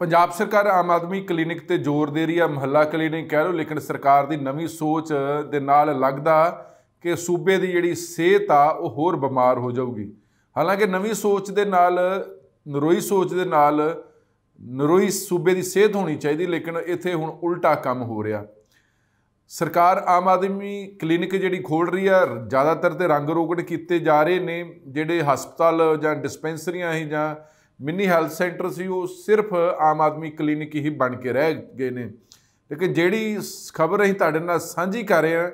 ਪੰਜਾਬ ਸਰਕਾਰ ਆਮ ਆਦਮੀ ਕਲੀਨਿਕ ਤੇ ਜ਼ੋਰ ਦੇ ਰਹੀ ਹੈ ਮਹੱਲਾ ਕਲੀਨਿਕ ਕਹਿ ਲਓ ਲੇਕਿਨ ਸਰਕਾਰ ਦੀ ਨਵੀਂ ਸੋਚ ਦੇ ਨਾਲ ਲੱਗਦਾ ਕਿ ਸੂਬੇ ਦੀ ਜਿਹੜੀ ਸਿਹਤ ਆ ਉਹ ਹੋਰ ਬਿਮਾਰ ਹੋ ਜਾਊਗੀ ਹਾਲਾਂਕਿ ਨਵੀਂ ਸੋਚ ਦੇ ਨਾਲ ਨਰੋਈ ਸੋਚ ਦੇ ਨਾਲ ਨਰੋਈ ਸੂਬੇ ਦੀ ਸਿਹਤ ਹੋਣੀ ਚਾਹੀਦੀ ਲੇਕਿਨ ਇੱਥੇ ਹੁਣ ਉਲਟਾ ਕੰਮ ਹੋ ਰਿਹਾ ਸਰਕਾਰ ਆਮ ਆਦਮੀ ਕਲੀਨਿਕ ਜਿਹੜੀ ਖੋਲ ਰਹੀ ਆ ਜ਼ਿਆਦਾਤਰ ਤੇ ਰੰਗ ਰੋਗਣ ਕੀਤੇ ਜਾ ਰਹੇ ਨੇ ਜਿਹੜੇ ਹਸਪਤਾਲ ਜਾਂ ਡਿਸਪੈਂਸਰੀਆਂ ਹੀ ਜਾਂ ਮਿੰਨੀ ਹੈਲਥ ਸੈਂਟਰ ਸੀ ਉਹ ਸਿਰਫ ਆਮ ਆਦਮੀ ਕਲੀਨਿਕ ਹੀ ਬਣ ਕੇ ਰਹਿ ਗਏ ਨੇ ਲੇਕਿਨ ਜਿਹੜੀ ਖਬਰ ਅਸੀਂ ਤੁਹਾਡੇ ਨਾਲ ਸਾਂਝੀ ਕਰ ਰਹੇ ਹਾਂ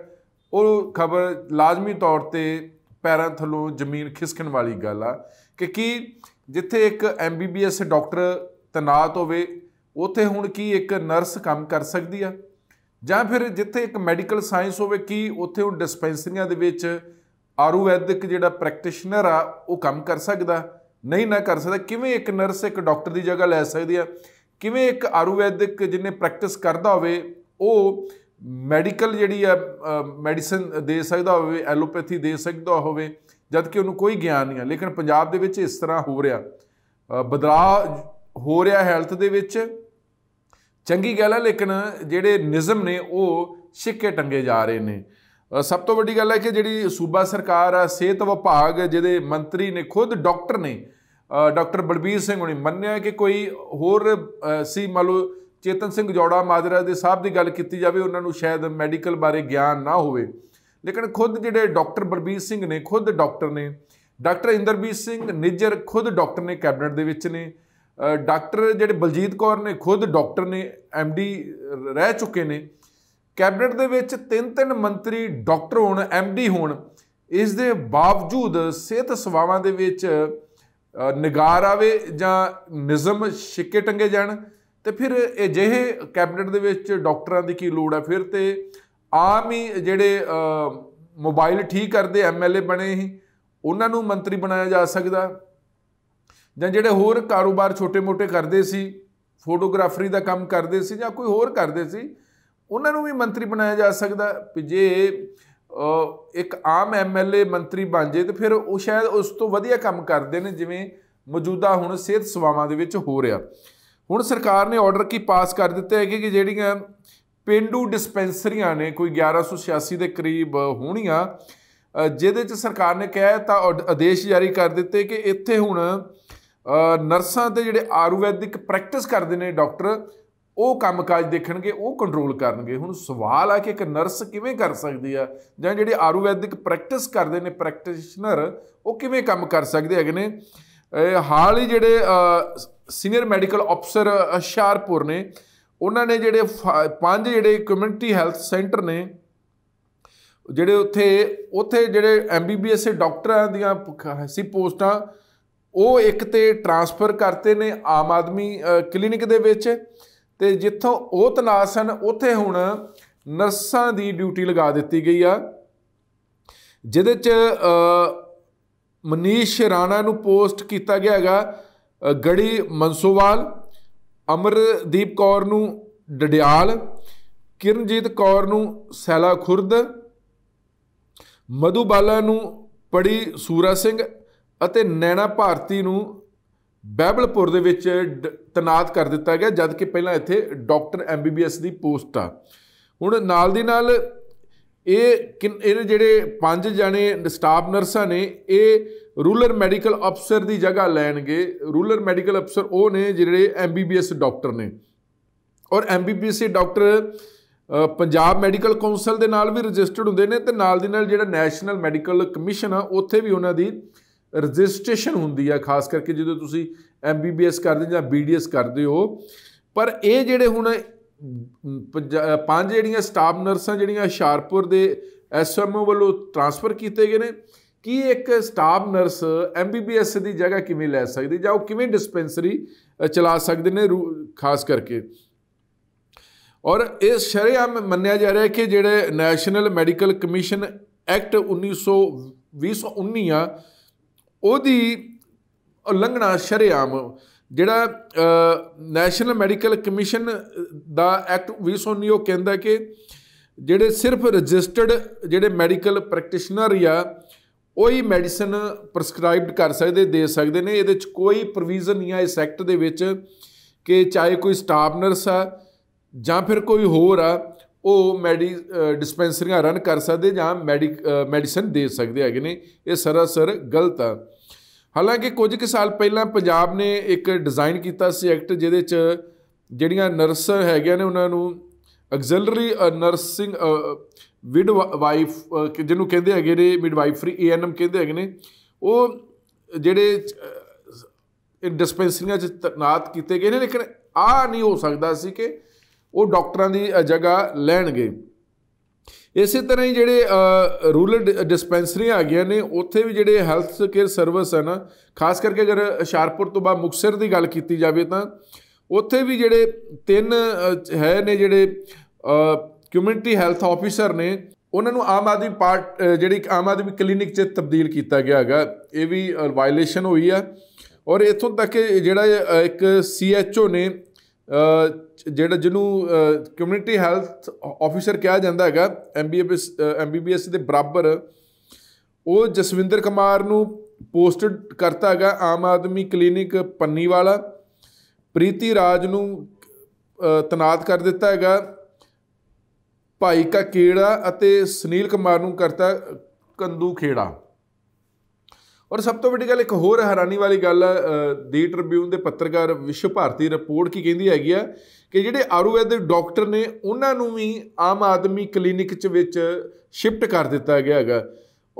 ਉਹ ਖਬਰ ਲਾਜ਼ਮੀ ਤੌਰ ਤੇ ਪੈਰਾਂ ਥਲੋਂ ਜ਼ਮੀਨ ਖਿਸਕਣ ਵਾਲੀ ਗੱਲ ਆ ਕਿ ਕੀ ਜਿੱਥੇ ਇੱਕ ਐਮਬੀਬੀਐਸ ਡਾਕਟਰ ਤਨਾਤ ਹੋਵੇ ਉੱਥੇ ਹੁਣ ਕੀ ਇੱਕ ਨਰਸ ਕੰਮ ਕਰ ਸਕਦੀ ਆ ਜਾਂ ਫਿਰ ਜਿੱਥੇ ਇੱਕ ਮੈਡੀਕਲ ਸਾਇੰਸ ਹੋਵੇ ਕੀ ਉੱਥੇ ਉਹ ਡਿਸਪੈਂਸਰੀਆਂ ਦੇ ਵਿੱਚ ਆਯੁਰਵੈਦਿਕ ਜਿਹੜਾ ਪ੍ਰੈਕਟੀਸ਼ਨਰ ਆ ਉਹ ਕੰਮ ਕਰ ਸਕਦਾ ਨਹੀਂ ਨਾ ਕਰ ਸਕਦਾ ਕਿਵੇਂ ਇੱਕ ਨਰਸ ਇੱਕ ਡਾਕਟਰ ਦੀ ਜਗ੍ਹਾ ਲੈ ਸਕਦੀ ਹੈ ਕਿਵੇਂ ਇੱਕ ਆਯੁਰਵੈਦਿਕ ਜਿਹਨੇ ਪ੍ਰੈਕਟਿਸ ਕਰਦਾ ਹੋਵੇ ਉਹ ਮੈਡੀਕਲ ਜਿਹੜੀ ਹੈ ਮੈਡੀਸਨ ਦੇ ਸਕਦਾ ਹੋਵੇ ਐਲੋਪੈਥੀ ਦੇ ਸਕਦਾ ਹੋਵੇ ਜਦ ਕਿ ਉਹਨੂੰ ਕੋਈ ਗਿਆਨ ਨਹੀਂ ਹੈ ਲੇਕਿਨ ਪੰਜਾਬ ਦੇ ਵਿੱਚ ਇਸ ਤਰ੍ਹਾਂ ਹੋ ਰਿਹਾ ਬਦਲਾਅ ਹੋ ਰਿਹਾ ਹੈਲਥ ਦੇ ਵਿੱਚ ਚੰਗੀ ਗੱਲ ਹੈ ਲੇਕਿਨ ਜਿਹੜੇ ਨਿਜ਼ਮ ਨੇ ਉਹ ਸਿੱਕੇ ਟੰਗੇ ਜਾ ਰਹੇ ਨੇ ਸਭ ਤੋਂ ਵੱਡੀ ਗੱਲ ਹੈ ਕਿ ਜਿਹੜੀ ਸੂਬਾ ਸਰਕਾਰ ਆ ਸਿਹਤ ਵਿਭਾਗ ਜਿਹਦੇ ਮੰਤਰੀ ਨੇ ਖੁਦ ਡਾਕਟਰ ਨੇ ਡਾਕਟਰ ਬਲਬੀਰ ਸਿੰਘ ਹੁਣੀ ਮੰਨਿਆ ਕਿ ਕੋਈ ਹੋਰ ਸੀ ਮੰਨ ਲਓ ਚੇਤਨ ਸਿੰਘ ਜੋੜਾ ਮਾਜਰਾ ਦੇ ਸਾਹਿਬ ਦੀ ਗੱਲ ਕੀਤੀ ਜਾਵੇ ਉਹਨਾਂ ਨੂੰ ਸ਼ਾਇਦ ਮੈਡੀਕਲ ਬਾਰੇ ਗਿਆਨ ਨਾ ਹੋਵੇ ਲੇਕਿਨ ਖੁਦ ਜਿਹੜੇ ਡਾਕਟਰ ਬਲਬੀਰ ਸਿੰਘ ਨੇ ਖੁਦ ਡਾਕਟਰ ਨੇ ਡਾਕਟਰ ਇੰਦਰਬੀਰ ਸਿੰਘ ਨਿੱਜਰ ਖੁਦ ਡਾਕਟਰ ਨੇ ਕੈਬਨਿਟ ਦੇ ਵਿੱਚ ਨੇ ਡਾਕਟਰ ਜਿਹੜੇ ਬਲਜੀਤ ਕੌਰ ਨੇ ਖੁਦ ਡਾਕਟਰ ਨੇ ਐਮਡੀ ਰਹਿ ਚੁੱਕੇ ਨੇ ਕੈਬਨਿਟ ਦੇ ਵਿੱਚ ਤਿੰਨ ਤਿੰਨ ਮੰਤਰੀ ਡਾਕਟਰ ਹੋਣ ਐਮਡੀ ਹੋਣ ਇਸ ਦੇ ਬਾਵਜੂਦ ਸਿਹਤ ਸੇਵਾਵਾਂ ਦੇ ਵਿੱਚ ਨਿਗਾਰ ਆਵੇ ਜਾਂ ਨਿਜ਼ਮ ਛਿੱਕੇ ਟੰਗੇ ਜਾਣ ਤੇ ਫਿਰ ਇਹ ਜਿਹੇ ਕੈਬਨਿਟ ਦੇ ਵਿੱਚ ਡਾਕਟਰਾਂ ਦੀ ਕੀ ਲੋੜ ਹੈ ਫਿਰ ਤੇ ਆਮ ਹੀ ਜਿਹੜੇ ਮੋਬਾਈਲ ਠੀਕ ਕਰਦੇ ਐਮਐਲਏ ਬਣੇ ਹੀ ਉਹਨਾਂ ਨੂੰ ਮੰਤਰੀ ਬਣਾਇਆ ਜਾ ਸਕਦਾ ਜਾਂ ਜਿਹੜੇ ਹੋਰ ਕਾਰੋਬਾਰ ਛੋਟੇ-ਮੋਟੇ ਕਰਦੇ ਸੀ ਫੋਟੋਗ੍ਰਾਫਰੀ ਦਾ ਕੰਮ ਕਰਦੇ ਸੀ ਜਾਂ ਕੋਈ ਹੋਰ ਕਰਦੇ ਸੀ ਉਹਨਾਂ ਨੂੰ ਵੀ ਮੰਤਰੀ ਬਣਾਇਆ ਜਾ ਸਕਦਾ ਜੇ ਇੱਕ ਆਮ ਐਮਐਲਏ ਮੰਤਰੀ ਬਣ ਜੇ ਤੇ ਫਿਰ ਉਹ ਸ਼ਾਇਦ ਉਸ ਤੋਂ ਵਧੀਆ ਕੰਮ ਕਰਦੇ ਨੇ ਜਿਵੇਂ ਮੌਜੂਦਾ ਹੁਣ ਸਿਹਤ ਸੇਵਾਵਾਂ ਦੇ ਵਿੱਚ ਹੋ ਰਿਹਾ ਹੁਣ ਸਰਕਾਰ ਨੇ ਆਰਡਰ ਕੀ ਪਾਸ ਕਰ ਦਿੱਤੇ ਹੈਗੇ ਕਿ ਜਿਹੜੀਆਂ ਪਿੰਡੂ ਡਿਸਪੈਂਸਰੀਆਂ ਨੇ ਕੋਈ 1186 ਦੇ ਕਰੀਬ ਹੋਣੀਆਂ ਜਿਹਦੇ ਚ ਸਰਕਾਰ ਨੇ ਕਿਹਾ ਤਾਂ ਆਦੇਸ਼ ਜਾਰੀ ਕਰ ਦਿੱਤੇ ਕਿ ਇੱਥੇ ਹੁਣ ਨਰਸਾਂ ਤੇ ਜਿਹੜੇ ਆਯੁਰਵੈਦਿਕ ਪ੍ਰੈਕਟਿਸ ਕਰਦੇ ਨੇ ਡਾਕਟਰ ਉਹ ਕੰਮਕਾਜ ਦੇਖਣਗੇ ਉਹ ਕੰਟਰੋਲ ਕਰਨਗੇ ਹੁਣ ਸਵਾਲ ਆ ਕਿ ਇੱਕ ਨਰਸ ਕਿਵੇਂ ਕਰ ਸਕਦੀ ਆ ਜਾਂ ਜਿਹੜੇ ਆਯੁਰਵੈਦਿਕ ਪ੍ਰੈਕਟਿਸ ਕਰਦੇ ਨੇ ਪ੍ਰੈਕਟੀਸ਼ਨਰ ਉਹ ਕਿਵੇਂ ਕੰਮ ਕਰ ਸਕਦੇ ਹੈਗੇ ਨੇ ਹਾਲ ਹੀ ਜਿਹੜੇ ਸੀਨੀਅਰ ਮੈਡੀਕਲ ਅਫਸਰ ਅਸ਼ਾਰਪੁਰ ਨੇ ਉਹਨਾਂ ਨੇ ਜਿਹੜੇ ਪੰਜ ਜਿਹੜੇ ਕਮਿਊਨਿਟੀ ਹੈਲਥ ਸੈਂਟਰ ਨੇ ਜਿਹੜੇ ਉੱਥੇ ਉੱਥੇ ਜਿਹੜੇ ਐਮਬੀਬੀਐਸ ਦੇ ਡਾਕਟਰਾਂ ਦੀਆਂ ਸੀ ਪੋਸਟਾਂ ਉਹ ਇੱਕ ਤੇ ਟਰਾਂਸਫਰ ਕਰਤੇ ਨੇ ਆਮ ਆਦਮੀ ਕਲੀਨਿਕ ਦੇ ਵਿੱਚ ਤੇ ਜਿੱਥੋਂ ਉਹ ਤਨਾਸ ਸਨ ਉੱਥੇ ਹੁਣ ਨਰਸਾਂ ਦੀ ਡਿਊਟੀ ਲਗਾ ਦਿੱਤੀ ਗਈ ਆ ਜਿਹਦੇ ਚ ਮਨੀਸ਼ ਰਾਣਾ ਨੂੰ ਪੋਸਟ ਕੀਤਾ ਗਿਆ ਹੈਗਾ ਗੜੀ ਮਨਸੂਵਾਲ ਅਮਰਦੀਪ ਕੌਰ ਨੂੰ ਡਡਿਆਲ ਕਿਰਨਜੀਤ ਕੌਰ ਨੂੰ ਸੈਲਾ ਖੁਰਦ ਮਧੂਬਾਲਾ ਨੂੰ ਪੜੀ ਸੂਰਾ ਸਿੰਘ ਅਤੇ ਨੈਣਾ ਭਾਰਤੀ ਨੂੰ ਬੈਬਲਪੁਰ ਦੇ ਵਿੱਚ ਤਨਾਤ ਕਰ ਦਿੱਤਾ ਗਿਆ ਜਦ ਕਿ ਪਹਿਲਾਂ ਇੱਥੇ ਡਾਕਟਰ ਐਮਬੀਬੀਐਸ ਦੀ ਪੋਸਟ ਆ ਹੁਣ ਨਾਲ ਦੀ ਨਾਲ ਇਹ ਇਹ ਜਿਹੜੇ ਪੰਜ ਜਣੇ ਸਟਾਫ ਨਰਸਾਂ ਨੇ ਇਹ ਰੂਲਰ ਮੈਡੀਕਲ ਅਫਸਰ ਦੀ ਜਗ੍ਹਾ ਲੈਣਗੇ ਰੂਲਰ ਮੈਡੀਕਲ ਅਫਸਰ ਉਹ ਨੇ ਜਿਹੜੇ ਐਮਬੀਬੀਐਸ ਡਾਕਟਰ ਨੇ ਔਰ MBBS doctor Punjab Medical Council ਦੇ ਨਾਲ ਵੀ ਰਜਿਸਟਰਡ ਹੁੰਦੇ ਨੇ ਤੇ ਨਾਲ ਦੀ ਨਾਲ ਜਿਹੜਾ ਨੈਸ਼ਨਲ ਮੈਡੀਕਲ ਕਮਿਸ਼ਨ ਆ ਉੱਥੇ ਵੀ ਉਹਨਾਂ ਦੀ ਰਜਿਸਟ੍ਰੇਸ਼ਨ ਹੁੰਦੀ ਆ ਖਾਸ ਕਰਕੇ ਜਦੋਂ ਤੁਸੀਂ ਐਮਬੀਬੀਐਸ ਕਰਦੇ ਜਾਂ ਬੀਡੀਐਸ ਕਰਦੇ ਹੋ ਪਰ ਇਹ ਜਿਹੜੇ ਹੁਣ ਪੰਜ ਜਿਹੜੀਆਂ ਸਟਾਫ ਨਰਸਾਂ ਜਿਹੜੀਆਂ ਹਸ਼ਾਰਪੁਰ ਦੇ ਐਸਐਮਓ ਵੱਲੋਂ ਟ੍ਰਾਂਸਫਰ ਕੀਤੇ ਗਏ ਨੇ ਕੀ ਇੱਕ ਸਟਾਫ ਨਰਸ ਐਮਬੀਬੀਐਸ ਦੀ ਜਗ੍ਹਾ ਕਿਵੇਂ ਲੈ ਸਕਦੀ ਜਾਂ ਉਹ ਕਿਵੇਂ ਡਿਸਪੈਂਸਰੀ ਚਲਾ ਸਕਦੇ ਨੇ ਖਾਸ ਕਰਕੇ ਔਰ ਇਸ ਸ਼ਰੇਆਮ ਮੰਨਿਆ ਜਾ ਰਿਹਾ ਹੈ ਕਿ ਜਿਹੜੇ ਨੈਸ਼ਨਲ ਮੈਡੀਕਲ ਕਮਿਸ਼ਨ ਐਕਟ 1920 1919 ਆ ਉਹਦੀ ਉਲੰਘਣਾ ਸ਼ਰਿਆਮ ਜਿਹੜਾ ਨੈਸ਼ਨਲ ਮੈਡੀਕਲ ਕਮਿਸ਼ਨ ਦਾ ਐਕਟ 2019 ਉਹ ਕਹਿੰਦਾ ਕਿ ਜਿਹੜੇ ਸਿਰਫ ਰਜਿਸਟਰਡ ਜਿਹੜੇ ਮੈਡੀਕਲ ਪ੍ਰੈਕਟੀਸ਼ਨਰ ਆ ਉਹੀ ਮੈਡੀਸਨ ਪ੍ਰਸਕ੍ਰਾਈਬਡ ਕਰ ਸਕਦੇ ਦੇ ਸਕਦੇ ਨੇ ਇਹਦੇ ਵਿੱਚ ਕੋਈ ਪ੍ਰੋਵੀਜ਼ਨ ਨਹੀਂ ਆ ਇਸ ਐਕਟ ਦੇ ਵਿੱਚ ਕਿ ਚਾਹੇ ਕੋਈ ਸਟਾਫ ਨਰਸ ਆ ਜਾਂ ਫਿਰ ਕੋਈ ਹੋਰ ਆ ਉਹ ਮੈਡੀ ਡਿਸਪੈਂਸਰੀਆਂ ਰਨ ਕਰ ਸਕਦੇ ਜਾਂ ਮੈਡੀ ਮੈਡੀਸਨ ਦੇ ਸਕਦੇ ਹੈਗੇ ਨੇ ਇਹ ਸਰਾਸਰ ਗਲਤ ਆ ਹਾਲਾਂਕਿ ਕੁਝ ਕੁ ਸਾਲ ਪਹਿਲਾਂ ਪੰਜਾਬ ਨੇ ਇੱਕ ਡਿਜ਼ਾਈਨ ਕੀਤਾ ਸੀ ਐਕਟ ਜਿਹਦੇ 'ਚ ਜਿਹੜੀਆਂ ਨਰਸ ਹੈਗੀਆਂ ਨੇ ਉਹਨਾਂ ਨੂੰ ਐਗਜ਼ਿਲਰੀ ਨਰਸਿੰਗ ਵਿਡ ਵਾਈਫ ਜਿਹਨੂੰ ਕਹਿੰਦੇ ਹੈਗੇ ਨੇ ਮਿਡ ਮਿਡਵਾਈਫਰੀ ਏਐਨਐਮ ਕਹਿੰਦੇ ਹੈਗੇ ਨੇ ਉਹ ਜਿਹੜੇ ਡਿਸਪੈਂਸਰੀਆਂ 'ਚ ਤਨਾਤ ਕੀਤੇ ਗਏ ਨੇ ਲੇਕਿਨ ਆ ਨਹੀਂ ਹੋ ਸਕਦਾ ਸੀ ਕਿ ਉਹ ਡਾਕਟਰਾਂ ਦੀ ਜਗ੍ਹਾ ਲੈਣਗੇ ਇਸੇ ਤਰ੍ਹਾਂ ਹੀ ਜਿਹੜੇ ਰੂਰਲ ਡਿਸਪੈਂਸਰੀਆਂ ਆ ਗਈਆਂ ਨੇ ਉੱਥੇ ਵੀ ਜਿਹੜੇ ਹੈਲਥ ਕੇਅਰ ਸਰਵਿਸ ਹੈ ਨਾ ਖਾਸ ਕਰਕੇ ਅਗਰ ਸ਼ਾਰਪੁਰ ਤੋਂ ਬਾਅਦ ਮੁਕਸਰ ਦੀ ਗੱਲ ਕੀਤੀ ਜਾਵੇ ਤਾਂ ਉੱਥੇ ਵੀ ਜਿਹੜੇ ਤਿੰਨ ਹੈ ਨੇ ਜਿਹੜੇ ਕਮਿਊਨਿਟੀ ਹੈਲਥ ਆਫੀਸਰ ਨੇ ਉਹਨਾਂ ਨੂੰ ਆਮ ਆਦਮੀ ਪਾਰਟ ਜਿਹੜੀ ਆਮ ਆਦਮੀ ਕਲੀਨਿਕ 'ਚ ਤਬਦੀਲ ਕੀਤਾ ਗਿਆ ਹੈਗਾ ਇਹ ਵੀ ਵਾਇਲੇਸ਼ਨ ਹੋਈ ਆ ਔਰ ਇਥੋਂ ਤੱਕ ਜਿਹੜਾ ਇੱਕ ਸੀਐਚਓ ਨੇ ਜਿਹੜਾ ਜਿਹਨੂੰ ਕਮਿਊਨਿਟੀ ਹੈਲਥ ਆਫੀਸਰ ਕਿਹਾ ਜਾਂਦਾ ਹੈਗਾ ਐਮਬੀਬੀਐਸ ਐਮਬੀਬੀਐਸ ਦੇ ਬਰਾਬਰ ਉਹ ਜਸਵਿੰਦਰ ਕੁਮਾਰ ਨੂੰ ਪੋਸਟਡ ਕਰਤਾ ਹੈਗਾ ਆਮ ਆਦਮੀ ਕਲੀਨਿਕ ਪੰਨੀ ਵਾਲਾ ਪ੍ਰੀਤੀ ਰਾਜ ਨੂੰ ਤਨਾਤ ਕਰ ਦਿੱਤਾ ਹੈਗਾ ਭਾਈ ਕਾ ਕੀੜਾ ਅਤੇ ਸੁਨੀਲ ਕੁਮਾਰ ਨੂੰ ਕਰਤਾ ਕੰਦੂ ਖੇੜਾ ਔਰ ਸਭ ਤੋਂ ਵੱਡੀ ਗੱਲ ਇੱਕ ਹੋਰ ਹੈਰਾਨੀ ਵਾਲੀ ਗੱਲ ਦੀ ਟ੍ਰਿਬਿਊਨ ਦੇ ਪੱਤਰਕਾਰ ਵਿਸ਼ਵ ਭਾਰਤੀ ਰਿਪੋਰਟ ਕੀ ਕਹਿੰਦੀ ਹੈਗੀ ਆ ਕਿ ਜਿਹੜੇ ਆਯੁਰਵੈਦ ਦੇ ਡਾਕਟਰ ਨੇ ਉਹਨਾਂ ਨੂੰ ਵੀ ਆਮ ਆਦਮੀ ਕਲੀਨਿਕ ਚ ਵਿੱਚ ਸ਼ਿਫਟ ਕਰ ਦਿੱਤਾ ਗਿਆ ਹੈਗਾ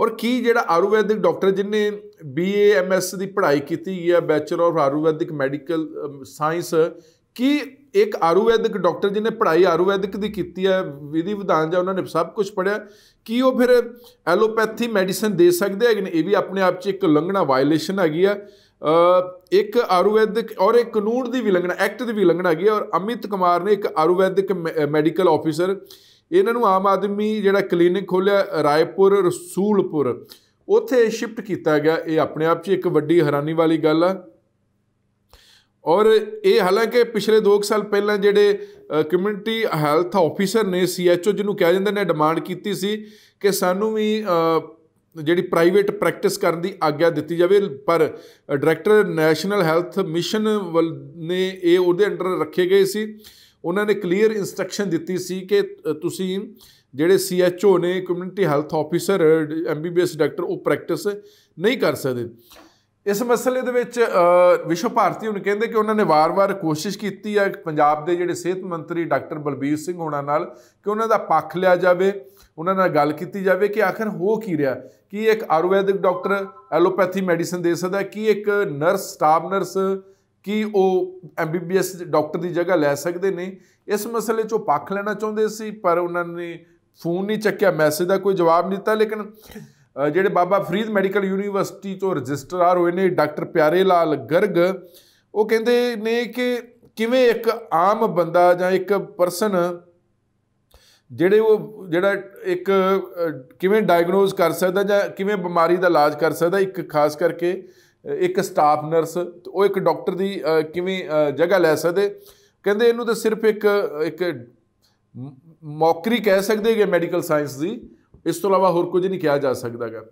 ਔਰ ਕੀ ਜਿਹੜਾ ਆਯੁਰਵੈਦਿਕ ਡਾਕਟਰ ਜਿਨੇ ਬੀਏ ਐਮਐਸ ਦੀ ਪੜ੍ਹਾਈ ਕੀਤੀ ਹੈ bachelor of ayurvedic medical science ਕੀ ਇੱਕ ਆਯੁਰਵੈਦਿਕ ਡਾਕਟਰ ਜਿਹਨੇ ਪੜ੍ਹਾਈ ਆਯੁਰਵੈਦਿਕ ਦੀ ਕੀਤੀ ਹੈ ਵਿਧੀ ਵਿਧਾਨ ਜਾਂ ਉਹਨਾਂ ਨੇ ਸਭ ਕੁਝ ਪੜ੍ਹਿਆ ਕੀ ਉਹ ਫਿਰ ਐਲੋਪੈਥੀ ਮੈਡੀਸਨ ਦੇ ਸਕਦੇ ਹੈ ਕਿ ਇਹ ਵੀ ਆਪਣੇ ਆਪ 'ਚ ਇੱਕ ਲੰਘਣਾ ਵਾਇਲੇਸ਼ਨ ਹੈਗੀ ਆ ਇੱਕ ਆਯੁਰਵੈਦਿਕ ਔਰ ਇੱਕ ਕਾਨੂੰਨ ਦੀ ਲੰਘਣਾ ਐਕਟ ਦੀ ਵੀ ਲੰਘਣਾ ਹੈਗੀ ਔਰ ਅਮਿਤ ਕੁਮਾਰ ਨੇ ਇੱਕ ਆਯੁਰਵੈਦਿਕ ਮੈਡੀਕਲ ਆਫੀਸਰ ਇਹਨਾਂ ਨੂੰ ਆਮ ਆਦਮੀ ਜਿਹੜਾ ਕਲੀਨਿਕ ਖੋਲਿਆ ਰਾਏਪੁਰ ਰਸੂਲਪੁਰ ਉੱਥੇ ਸ਼ਿਫਟ ਕੀਤਾ ਗਿਆ ਇਹ ਆਪਣੇ ਆਪ 'ਚ ਇੱਕ ਵੱਡੀ ਹੈਰਾਨੀ ਵਾਲੀ ਗੱਲ ਆ ਔਰ ਇਹ ਹਾਲਾਂਕਿ ਪਿਛਲੇ 2 ਸਾਲ ਪਹਿਲਾਂ ਜਿਹੜੇ ਕਮਿਊਨਿਟੀ ਹੈਲਥ ਆਫੀਸਰ ਨੇ ਸੀਐਚਓ ਜਿਹਨੂੰ ਕਿਹਾ ਜਾਂਦਾ ਨੇ ਡਿਮਾਂਡ ਕੀਤੀ ਸੀ ਕਿ ਸਾਨੂੰ ਵੀ ਜਿਹੜੀ ਪ੍ਰਾਈਵੇਟ ਪ੍ਰੈਕਟਿਸ ਕਰਨ ਦੀ ਆਗਿਆ ਦਿੱਤੀ ਜਾਵੇ ਪਰ ਡਾਇਰੈਕਟਰ ਨੈਸ਼ਨਲ ਹੈਲਥ ਮਿਸ਼ਨ ਨੇ ਇਹ ਉਹਦੇ ਅੰਡਰ ਰੱਖੇ ਗਏ ਸੀ ਉਹਨਾਂ ਨੇ ਕਲੀਅਰ ਇਨਸਟਰਕਸ਼ਨ ਦਿੱਤੀ ਸੀ ਕਿ ਤੁਸੀਂ ਜਿਹੜੇ ਸੀਐਚਓ ਨੇ community health officer MBBS doctor ਉਹ ਪ੍ਰੈਕਟਿਸ ਨਹੀਂ ਕਰ ਸਕਦੇ ਇਸ ਮਸਲੇ ਦੇ ਵਿੱਚ ਵਿਸ਼ਵ ਭਾਰਤੀ ਉਹਨਾਂ ਕਹਿੰਦੇ ਕਿ ਉਹਨਾਂ ਨੇ ਵਾਰ-ਵਾਰ ਕੋਸ਼ਿਸ਼ ਕੀਤੀ ਹੈ ਪੰਜਾਬ ਦੇ ਜਿਹੜੇ ਸਿਹਤ ਮੰਤਰੀ ਡਾਕਟਰ ਬਲਬੀਰ ਸਿੰਘ ਹੋਣਾ ਨਾਲ ਕਿ ਉਹਨਾਂ ਦਾ ਪੱਖ ਲਿਆ ਜਾਵੇ ਉਹਨਾਂ ਨਾਲ ਗੱਲ ਕੀਤੀ ਜਾਵੇ ਕਿ ਆਖਰ ਹੋ ਕੀ ਰਿਹਾ ਕਿ ਇੱਕ ਆਯੁਰਵੈਦਿਕ ਡਾਕਟਰ ਐਲੋਪੈਥੀ ਮੈਡੀਸਨ ਦੇ ਸਕਦਾ ਕਿ ਇੱਕ ਨਰਸ ਸਟਾਫ ਨਰਸ ਕਿ ਉਹ ਐਮਬੀਬੀਐਸ ਡਾਕਟਰ ਦੀ ਜਗ੍ਹਾ ਲੈ ਸਕਦੇ ਨੇ ਇਸ ਮਸਲੇ 'ਚ ਉਹ ਪੱਖ ਲੈਣਾ ਚਾਹੁੰਦੇ ਸੀ ਪਰ ਉਹਨਾਂ ਨੇ ਫੋਨ ਨਹੀਂ ਚੱਕਿਆ ਮੈਸੇਜ ਦਾ ਕੋਈ ਜਵਾਬ ਨਹੀਂ ਦਿੱਤਾ ਲੇਕਿਨ ਜਿਹੜੇ ਬਾਬਾ ਫਰੀਦ ਮੈਡੀਕਲ ਯੂਨੀਵਰਸਿਟੀ ਤੋਂ ਰਜਿਸਟਰਾਰ ਹੋਏ ਨੇ ਡਾਕਟਰ ਪਿਆਰੇ ਲਾਲ ਗਰਗ ਉਹ ਕਹਿੰਦੇ ਨੇ ਕਿ ਕਿਵੇਂ ਇੱਕ ਆਮ ਬੰਦਾ ਜਾਂ ਇੱਕ ਪਰਸਨ ਜਿਹੜੇ ਉਹ ਜਿਹੜਾ ਇੱਕ ਕਿਵੇਂ ਡਾਇਗਨੋਸ ਕਰ ਸਕਦਾ ਜਾਂ ਕਿਵੇਂ ਬਿਮਾਰੀ ਦਾ ਇਲਾਜ ਕਰ ਸਕਦਾ ਇੱਕ ਖਾਸ ਕਰਕੇ ਇੱਕ ਸਟਾਫ ਨਰਸ ਉਹ ਇੱਕ ਡਾਕਟਰ ਦੀ ਕਿਵੇਂ ਜਗ੍ਹਾ ਲੈ ਸਕਦੇ ਕਹਿੰਦੇ ਇਹਨੂੰ ਤਾਂ ਸਿਰਫ ਇੱਕ ਇੱਕ ਮੌਕਰੀ ਕਹਿ ਸਕਦੇ ਮੈਡੀਕਲ ਸਾਇੰਸ ਦੀ ਇਸ ਤੋਂ ਇਲਾਵਾ ਹੋਰ ਕੁਝ ਨਹੀਂ ਕਿਹਾ ਜਾ ਸਕਦਾਗਾ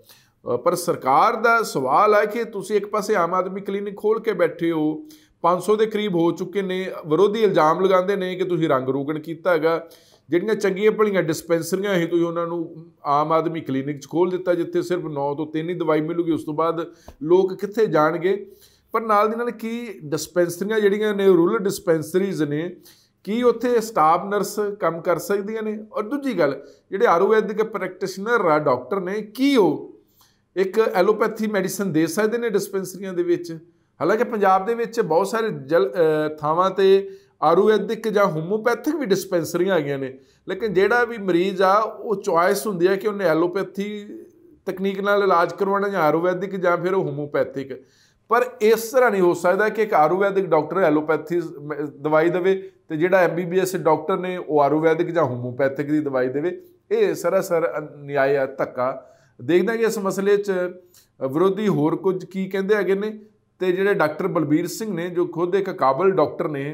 ਪਰ ਸਰਕਾਰ ਦਾ ਸਵਾਲ ਹੈ ਕਿ ਤੁਸੀਂ ਇੱਕ ਪਾਸੇ ਆਮ ਆਦਮੀ ਕਲੀਨਿਕ ਖੋਲ ਕੇ ਬੈਠੇ ਹੋ 500 ਦੇ ਕਰੀਬ ਹੋ ਚੁੱਕੇ ਨੇ ਵਿਰੋਧੀ ਇਲਜ਼ਾਮ ਲਗਾਉਂਦੇ ਨੇ ਕਿ ਤੁਸੀਂ ਰੰਗ ਰੋਗਣ ਕੀਤਾ ਹੈਗਾ ਜਿਹੜੀਆਂ ਚੰਗੀਆਂ ਭਲੀਆਂ ਡਿਸਪੈਂਸਰੀਆਂ ਇਹ ਤੁਸੀਂ ਉਹਨਾਂ ਨੂੰ ਆਮ ਆਦਮੀ ਕਲੀਨਿਕ 'ਚ ਖੋਲ ਦਿੱਤਾ ਜਿੱਥੇ ਸਿਰਫ 9 ਤੋਂ 3 ਹੀ ਦਵਾਈ ਮਿਲੂਗੀ ਉਸ ਤੋਂ ਬਾਅਦ ਲੋਕ ਕਿੱਥੇ ਜਾਣਗੇ ਪਰ ਨਾਲ ਦੀ ਨਾਲ ਕੀ ਡਿਸਪੈਂਸਰੀਆਂ ਜਿਹੜੀਆਂ ਨੇ ਰੂਰਲ ਡਿਸਪੈਂਸਰੀਜ਼ ਨੇ ਕੀ ਉੱਥੇ ਸਟਾਫ ਨਰਸ ਕੰਮ ਕਰ ਸਕਦੀਆਂ ਨੇ ਔਰ ਦੂਜੀ ਗੱਲ ਜਿਹੜੇ ਆਯੁਰਵੈਦਿਕ ਪ੍ਰੈਕਟੀਸ਼ਨਰ ਆ ਡਾਕਟਰ ਨੇ ਕੀ ਉਹ ਇੱਕ ਐਲੋਪੈਥੀ ਮੈਡੀਸਨ ਦੇ ਸਕਦੇ ਨੇ ਡਿਸਪੈਂਸਰੀਆਂ ਦੇ ਵਿੱਚ ਹਾਲਾਂਕਿ ਪੰਜਾਬ ਦੇ ਵਿੱਚ ਬਹੁਤ ਸਾਰੇ ਥਾਵਾਂ ਤੇ ਆਯੁਰਵੈਦਿਕ ਜਾਂ ਹੋਮੋਪੈਥਿਕ ਵੀ ਡਿਸਪੈਂਸਰੀਆਂ ਆ ਗਈਆਂ ਨੇ ਲੇਕਿਨ ਜਿਹੜਾ ਵੀ ਮਰੀਜ਼ ਆ ਉਹ ਚੁਆਇਸ ਹੁੰਦੀ ਹੈ ਕਿ ਉਹਨੇ ਐਲੋਪੈਥੀ ਤਕਨੀਕ ਨਾਲ ਇਲਾਜ ਕਰਵਾਉਣਾ ਜਾਂ ਆਯੁਰਵੈਦਿਕ ਜਾਂ ਫਿਰ ਹੋਮੋਪੈਥਿਕ ਪਰ ਇਸ ਤਰ੍ਹਾਂ ਨਹੀਂ ਹੋ ਸਕਦਾ ਕਿ ਇੱਕ ਆਯੁਰਵੈਦਿਕ ਡਾਕਟਰ ਐਲੋਪੈਥੀ ਦਵਾਈ ਦੇਵੇ ਤੇ ਜਿਹੜਾ ਐਮਬੀਬੀਐਸ ਡਾਕਟਰ ਨੇ ਉਹ ਆਯੁਰਵੈਦਿਕ ਜਾਂ ਹੋਮੋਪੈਥਿਕ ਦੀ ਦਵਾਈ ਦੇਵੇ ਇਹ ਸਰਾਸਰ ਨਿਆਇ ਹੈ ਧੱਕਾ ਦੇਖਦੇ ਹਾਂ ਕਿ ਇਸ ਮਸਲੇ 'ਚ ਵਿਰੋਧੀ ਹੋਰ ਕੁਝ ਕੀ ਕਹਿੰਦੇ ਹੈਗੇ ਨੇ ਤੇ ਜਿਹੜੇ ਡਾਕਟਰ ਬਲਬੀਰ ਸਿੰਘ ਨੇ ਜੋ ਖੁਦ ਇੱਕ ਕਾਬਲ ਡਾਕਟਰ ਨੇ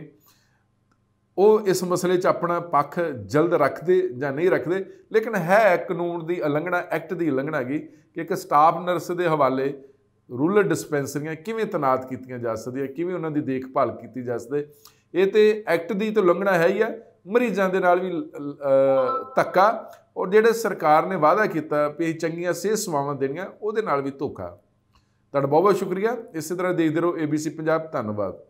ਉਹ ਇਸ ਮਸਲੇ 'ਚ ਆਪਣਾ ਪੱਖ ਜਲਦ ਰੱਖਦੇ ਜਾਂ ਨਹੀਂ ਰੱਖਦੇ ਲੇਕਿਨ ਹੈ ਕਾਨੂੰਨ ਦੀ ਉਲੰਘਣਾ ਐਕਟ ਦੀ ਉਲੰਘਣਾ ਹੈਗੀ ਕਿ ਇੱਕ ਸਟਾਫ ਨਰਸ ਦੇ ਹਵਾਲੇ ਰੂਰਲ ਡਿਸਪੈਂਸਰੀਆਂ ਕਿਵੇਂ ਤਨਾਤ ਕੀਤੀਆਂ ਜਾ ਸਕਦੀਆਂ ਕਿਵੇਂ ਉਹਨਾਂ ਦੀ ਦੇਖਭਾਲ ਕੀਤੀ ਜਾ ਸਕਦੀ ਇਹ ਤੇ ਐਕਟ ਦੀ ਤਾਂ ਲੰਘਣਾ ਹੈ ਹੀ ਹੈ ਮਰੀਜ਼ਾਂ ਦੇ ਨਾਲ ਵੀ ਧੱਕਾ ਔਰ ਜਿਹੜੇ ਸਰਕਾਰ ਨੇ ਵਾਅਦਾ ਕੀਤਾ ਵੀ ਚੰਗੀਆਂ ਸਿਹਤ ਸੇਵਾਵਾਂ ਦੇਣੀਆਂ ਉਹਦੇ ਨਾਲ ਵੀ ਧੋਖਾ ਤੁਹਾਡਾ ਬਹੁਤ ਬਹੁਤ ਸ਼ੁਕਰੀਆ ਇਸੇ ਤਰ੍ਹਾਂ ਦੇਖਦੇ ਰਹੋ ABC ਪੰਜਾਬ ਧੰਨਵਾਦ